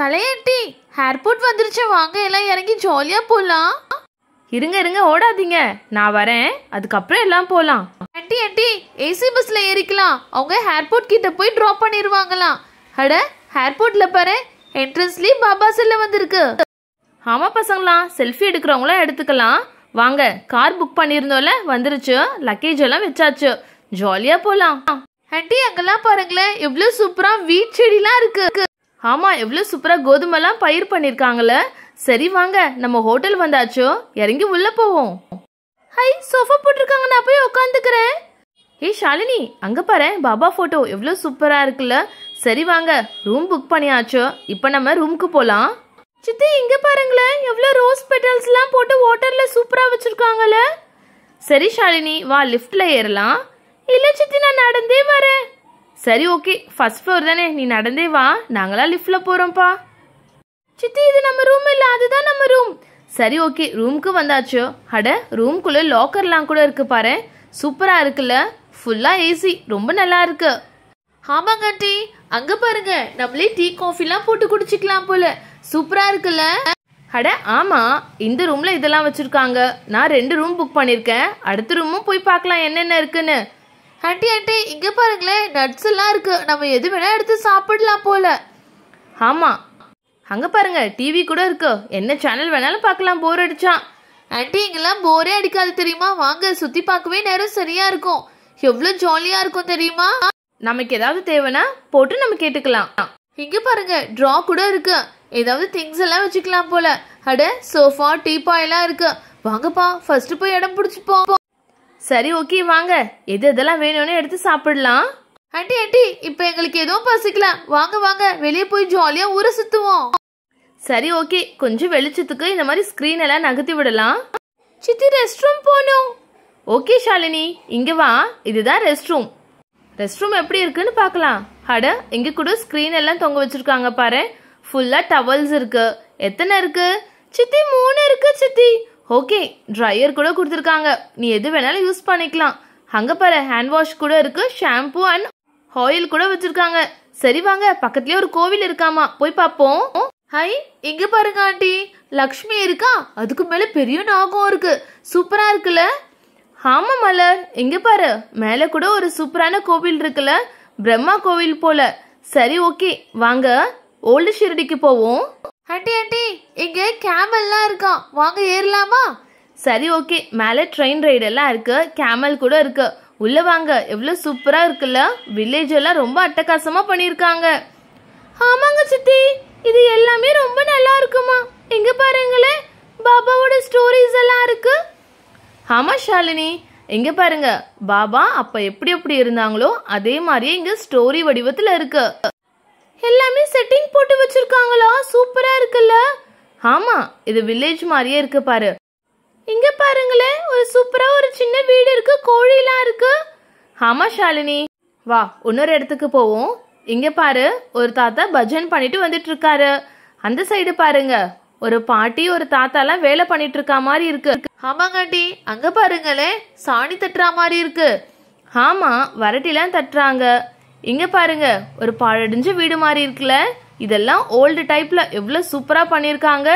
கலையண்டி airport வந்துருச்ச வாங்க எல்லாம் இறங்கி ஜாலியாக போகலாம் இருங்க இருங்க ஓடாதீங்க நான் வரேன் அதுக்கப்புறம் எல்லாம் போகலாம் ஆண்டி ஆண்டி ஏசி பஸ்ஸில் ஏறிக்கலாம் அவங்க ஏர்போர்ட் கிட்ட போய் ட்ராப் பண்ணிடுவாங்களாம் அட ஏர்போர்ட்டில் பாரு என்ட்ரன்ஸ்லயும் பாபா செல்ல வந்திருக்கு ஆமாம் பசங்களா செல்ஃபி எடுக்கிறவங்களாம் எடுத்துக்கலாம் வாங்க கார் புக் பண்ணியிருந்தோம்ல வந்துருச்சு லக்கேஜ் எல்லாம் வச்சாச்சு ஜாலியாக போகலாம் ஆண்டி அங்கெல்லாம் பாருங்களேன் எவ்வளோ சூப்பராக வீட் செடிலாம் இருக்கு ஆமாம் எவ்வளோ சூப்பராக கோதுமைலாம் பயிர் பண்ணிருக்காங்கல்ல சரி வாங்க நம்ம ஹோட்டல் வந்தாச்சோ இறங்கி உள்ளே போவோம் ஹை சோஃபா போட்டிருக்காங்க நான் போய் உட்காந்துக்கிறேன் ஏய் ஷாலினி அங்கே பாரு பாபா ஃபோட்டோ எவ்வளோ சூப்பராக இருக்குல்ல சரி வாங்க ரூம் புக் பண்ணியாச்சோ இப்போ நம்ம ரூமுக்கு போகலாம் சித்தி இங்கே பாருங்களேன் எவ்வளோ ரோஸ் பெட்டல்ஸ்லாம் போட்டு வாட்டரில் சூப்பராக வச்சுருக்காங்களே சரி ஷாலினி வா லிஃப்டில் ஏறலாம் இல்லை சித்தி நான் நடந்தே வரேன் சரி ஓகே ஃபர்ஸ்ட் ஃப்ளோர் தானே நீ நடந்தே வா நாங்களாம் லிஃப்டில் போகிறோம்ப்பா சித்தி இது நம்ம ரூம் இல்லை அதுதான் நம்ம ரூம் சரி ஓகே ரூமுக்கு வந்தாச்சோ அட ரூம்குள்ளே லாக்கர்லாம் கூட இருக்கு பாரு சூப்பராக இருக்குல்ல ஃபுல்லாக ஏசி ரொம்ப நல்லா இருக்கு ஆமாங்க ஆண்டி அங்கே பாருங்க நம்மளே டீ காஃபிலாம் போட்டு குடிச்சிக்கலாம் போல சூப்பராக இருக்குல்ல அட ஆமாம் இந்த ரூமில் இதெல்லாம் வச்சுருக்காங்க நான் ரெண்டு ரூம் புக் பண்ணியிருக்கேன் அடுத்த ரூமும் போய் பார்க்கலாம் என்னென்ன இருக்குன்னு ஆண்டி ஆண்டி இங்கே பாருங்களேன் நட்ஸ் எல்லாம் இருக்குது நம்ம எது வேணா எடுத்து சாப்பிடலாம் போல ஆமாம் அங்கே பாருங்கள் டிவி கூட இருக்கு என்ன சேனல் வேணாலும் பார்க்கலாம் போர் அடிச்சான் ஆண்டி இங்கெல்லாம் போரே அடிக்காது தெரியுமா வாங்க சுற்றி பார்க்கவே நேரம் சரியாக இருக்கும் எவ்வளோ ஜாலியாக இருக்கும் தெரியுமா நமக்கு ஏதாவது தேவைன்னா போட்டு நம்ம கேட்டுக்கலாம் இங்கே பாருங்க ட்ரா கூட இருக்கு ஏதாவது திங்ஸ் எல்லாம் வச்சுக்கலாம் போல அட சோஃபா டீ எல்லாம் இருக்கு வாங்கப்பா ஃபர்ஸ்ட் போய் இடம் பிடிச்சிப்போம் சரி ஓகே வாங்க எது எதெல்லாம் வேணும்னு எடுத்து சாப்பிடலாம் ஆண்டி ஆண்டி இப்போ எங்களுக்கு எதுவும் பசிக்கல வாங்க வாங்க வெளியே போய் ஜாலியாக ஊரை சுற்றுவோம் சரி ஓகே கொஞ்சம் வெளிச்சத்துக்கு இந்த மாதிரி ஸ்க்ரீன் எல்லாம் நகர்த்தி விடலாம் சித்தி ரெஸ்ட் ரூம் போகணும் ஓகே ஷாலினி இங்கே வா இதுதான் ரெஸ்ட் ரூம் ரெஸ்ட் ரூம் எப்படி இருக்குன்னு பார்க்கலாம் அட இங்கே கூட ஸ்க்ரீன் எல்லாம் தொங்க வச்சிருக்காங்க பாரு ஃபுல்லாக டவல்ஸ் இருக்கு எத்தனை இருக்கு சித்தி மூணு இருக்கு சித்தி ஓகே ட்ரையர் கூட கொடுத்துருக்காங்க நீ எது வேணாலும் யூஸ் பண்ணிக்கலாம் அங்கே பாரு ஹேண்ட் வாஷ் கூட இருக்குது ஷாம்பு அண்ட் ஆயில் கூட வச்சுருக்காங்க சரி வாங்க பக்கத்துலேயே ஒரு கோவில் இருக்காமா போய் பார்ப்போம் ஹை எங்க பாருங்க ஆண்டி லக்ஷ்மி இருக்கா அதுக்கு மேல பெரிய நாகம் இருக்கு சூப்பரா இருக்குல்ல ஆமா மலர் எங்க பாரு மேல கூட ஒரு சூப்பரான கோவில் இருக்குல்ல பிரம்மா கோவில் போல சரி ஓகே வாங்க ஓல்டு ஷிரடிக்கு போவோம் ஆண்டி ஆண்டி இங்கே கேமல்லாம் இருக்கான் வாங்க ஏறலாமா சரி ஓகே மேலே ட்ரெயின் ரைடெல்லாம் இருக்கு கேமல் கூட இருக்கு உள்ள வாங்க எவ்வளோ சூப்பராக இருக்குல்ல வில்லேஜ் எல்லாம் ரொம்ப அட்டகாசமாக பண்ணியிருக்காங்க ஆமாங்க சித்தி இது எல்லாமே ரொம்ப நல்லா இருக்குமா இங்க பாருங்களே பாபாவோட ஸ்டோரிஸ் எல்லாம் இருக்கு ஆமா ஷாலினி இங்க பாருங்க பாபா அப்ப எப்படி எப்படி இருந்தாங்களோ அதே மாதிரியே இங்க ஸ்டோரி வடிவத்துல இருக்கு எல்லாமே செட்டிங் போட்டு ஆமாம் இது வில்லேஜ் மாதிரியே இருக்கு பாரு இங்க பாருங்களே ஒரு சூப்பரா ஒரு சின்ன வீடு இருக்கு கோழிலாம் இருக்கு ஆமா ஷாலினி வா இன்னொரு இடத்துக்கு போவோம் இங்க பாரு ஒரு தாத்தா பஜன் பண்ணிட்டு வந்துட்டு இருக்காரு அந்த சைடு பாருங்க ஒரு பாட்டி ஒரு தாத்தாலாம் வேலை பண்ணிட்டு இருக்கா மாதிரி இருக்கு ஆமாங்காண்டி அங்க பாருங்களே சாணி தட்டுறா மாதிரி இருக்கு ஆமா வரட்டிலாம் தட்டுறாங்க இங்க பாருங்க ஒரு பாழடிஞ்ச வீடு மாதிரி இருக்குல்ல இதெல்லாம் ஓல்டு டைப்பில் எவ்வளோ சூப்பராக பண்ணியிருக்காங்க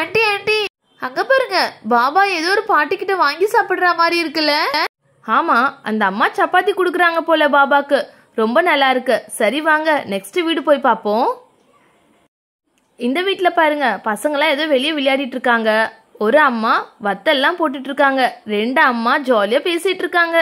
ஆண்டி ஆண்டி அங்கே பாருங்க பாபா ஏதோ ஒரு பாட்டிக்கிட்ட வாங்கி சாப்பிட்ற மாதிரி இருக்குல்ல ஆமாம் அந்த அம்மா சப்பாத்தி கொடுக்குறாங்க போல பாபாக்கு ரொம்ப நல்லா இருக்கு சரி வாங்க நெக்ஸ்ட் வீடு போய் பார்ப்போம் இந்த வீட்டில் பாருங்க பசங்களாம் ஏதோ வெளியே விளையாடிட்டு இருக்காங்க ஒரு அம்மா வத்தெல்லாம் போட்டுட்டு இருக்காங்க ரெண்டு அம்மா ஜாலியாக பேசிட்டு இருக்காங்க